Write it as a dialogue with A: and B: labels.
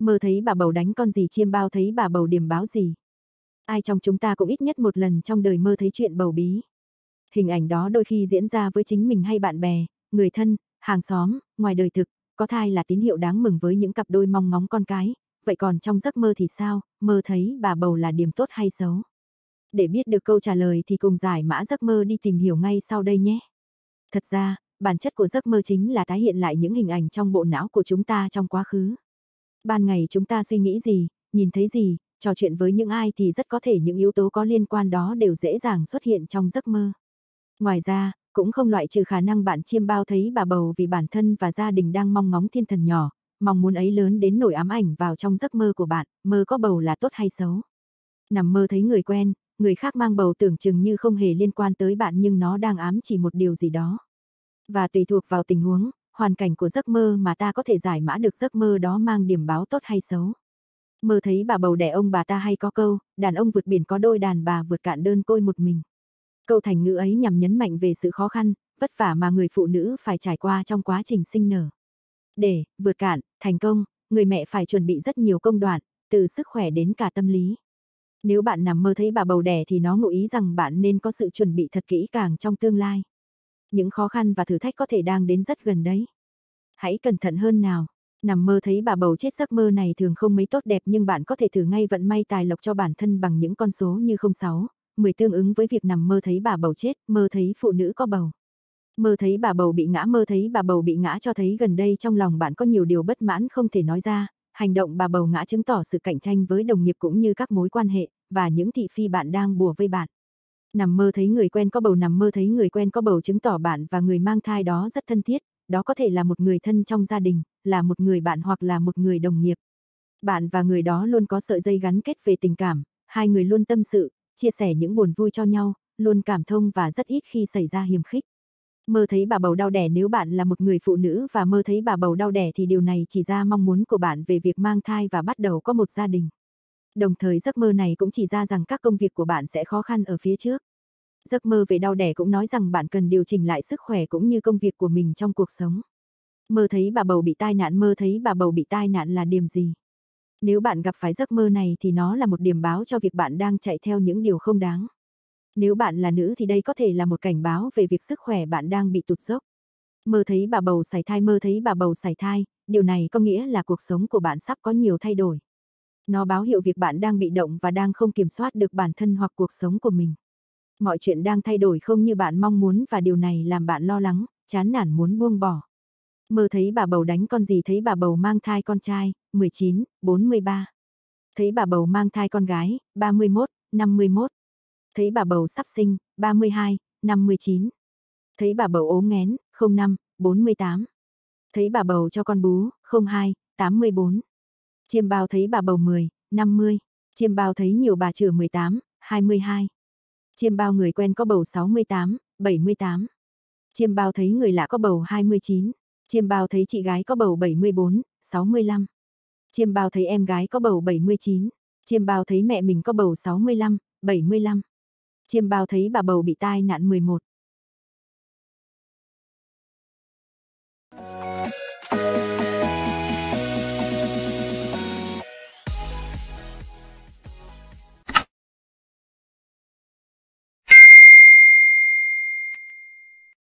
A: mơ thấy bà bầu đánh con gì chiêm bao thấy bà bầu điểm báo gì. Ai trong chúng ta cũng ít nhất một lần trong đời mơ thấy chuyện bầu bí. Hình ảnh đó đôi khi diễn ra với chính mình hay bạn bè, người thân, hàng xóm, ngoài đời thực, có thai là tín hiệu đáng mừng với những cặp đôi mong ngóng con cái, vậy còn trong giấc mơ thì sao, mơ thấy bà bầu là điểm tốt hay xấu? Để biết được câu trả lời thì cùng giải mã giấc mơ đi tìm hiểu ngay sau đây nhé. Thật ra, bản chất của giấc mơ chính là tái hiện lại những hình ảnh trong bộ não của chúng ta trong quá khứ. Ban ngày chúng ta suy nghĩ gì, nhìn thấy gì, trò chuyện với những ai thì rất có thể những yếu tố có liên quan đó đều dễ dàng xuất hiện trong giấc mơ. Ngoài ra, cũng không loại trừ khả năng bạn chiêm bao thấy bà bầu vì bản thân và gia đình đang mong ngóng thiên thần nhỏ, mong muốn ấy lớn đến nổi ám ảnh vào trong giấc mơ của bạn, mơ có bầu là tốt hay xấu. Nằm mơ thấy người quen, người khác mang bầu tưởng chừng như không hề liên quan tới bạn nhưng nó đang ám chỉ một điều gì đó. Và tùy thuộc vào tình huống, hoàn cảnh của giấc mơ mà ta có thể giải mã được giấc mơ đó mang điểm báo tốt hay xấu. Mơ thấy bà bầu đẻ ông bà ta hay có câu, đàn ông vượt biển có đôi đàn bà vượt cạn đơn côi một mình. Câu thành ngữ ấy nhằm nhấn mạnh về sự khó khăn, vất vả mà người phụ nữ phải trải qua trong quá trình sinh nở. Để, vượt cạn, thành công, người mẹ phải chuẩn bị rất nhiều công đoạn, từ sức khỏe đến cả tâm lý. Nếu bạn nằm mơ thấy bà bầu đẻ thì nó ngụ ý rằng bạn nên có sự chuẩn bị thật kỹ càng trong tương lai. Những khó khăn và thử thách có thể đang đến rất gần đấy. Hãy cẩn thận hơn nào. Nằm mơ thấy bà bầu chết giấc mơ này thường không mấy tốt đẹp nhưng bạn có thể thử ngay vận may tài lộc cho bản thân bằng những con số như 06, 10 tương ứng với việc nằm mơ thấy bà bầu chết, mơ thấy phụ nữ có bầu. Mơ thấy bà bầu bị ngã, mơ thấy bà bầu bị ngã cho thấy gần đây trong lòng bạn có nhiều điều bất mãn không thể nói ra, hành động bà bầu ngã chứng tỏ sự cạnh tranh với đồng nghiệp cũng như các mối quan hệ, và những thị phi bạn đang bùa vây bạn. Nằm mơ thấy người quen có bầu nằm mơ thấy người quen có bầu chứng tỏ bạn và người mang thai đó rất thân thiết, đó có thể là một người thân trong gia đình, là một người bạn hoặc là một người đồng nghiệp. Bạn và người đó luôn có sợi dây gắn kết về tình cảm, hai người luôn tâm sự, chia sẻ những buồn vui cho nhau, luôn cảm thông và rất ít khi xảy ra hiểm khích. Mơ thấy bà bầu đau đẻ nếu bạn là một người phụ nữ và mơ thấy bà bầu đau đẻ thì điều này chỉ ra mong muốn của bạn về việc mang thai và bắt đầu có một gia đình. Đồng thời giấc mơ này cũng chỉ ra rằng các công việc của bạn sẽ khó khăn ở phía trước. Giấc mơ về đau đẻ cũng nói rằng bạn cần điều chỉnh lại sức khỏe cũng như công việc của mình trong cuộc sống. Mơ thấy bà bầu bị tai nạn mơ thấy bà bầu bị tai nạn là điểm gì? Nếu bạn gặp phải giấc mơ này thì nó là một điểm báo cho việc bạn đang chạy theo những điều không đáng. Nếu bạn là nữ thì đây có thể là một cảnh báo về việc sức khỏe bạn đang bị tụt dốc. Mơ thấy bà bầu sảy thai mơ thấy bà bầu sảy thai, điều này có nghĩa là cuộc sống của bạn sắp có nhiều thay đổi. Nó báo hiệu việc bạn đang bị động và đang không kiểm soát được bản thân hoặc cuộc sống của mình. Mọi chuyện đang thay đổi không như bạn mong muốn và điều này làm bạn lo lắng, chán nản muốn buông bỏ. Mơ thấy bà bầu đánh con gì thấy bà bầu mang thai con trai, 19, 43. Thấy bà bầu mang thai con gái, 31, 51. Thấy bà bầu sắp sinh, 32, 59. Thấy bà bầu ốm ngén, 05, 48. Thấy bà bầu cho con bú, 02, 84. Chiêm bao thấy bà bầu 10, 50. Chiêm bao thấy nhiều bà chửa 18, 22. Chiêm bao người quen có bầu 68, 78. Chiêm bao thấy người lạ có bầu 29. Chiêm bao thấy chị gái có bầu 74, 65. Chiêm bao thấy em gái có bầu 79. Chiêm bao thấy mẹ mình có bầu 65, 75. Chiêm bao thấy bà bầu bị tai nạn 11.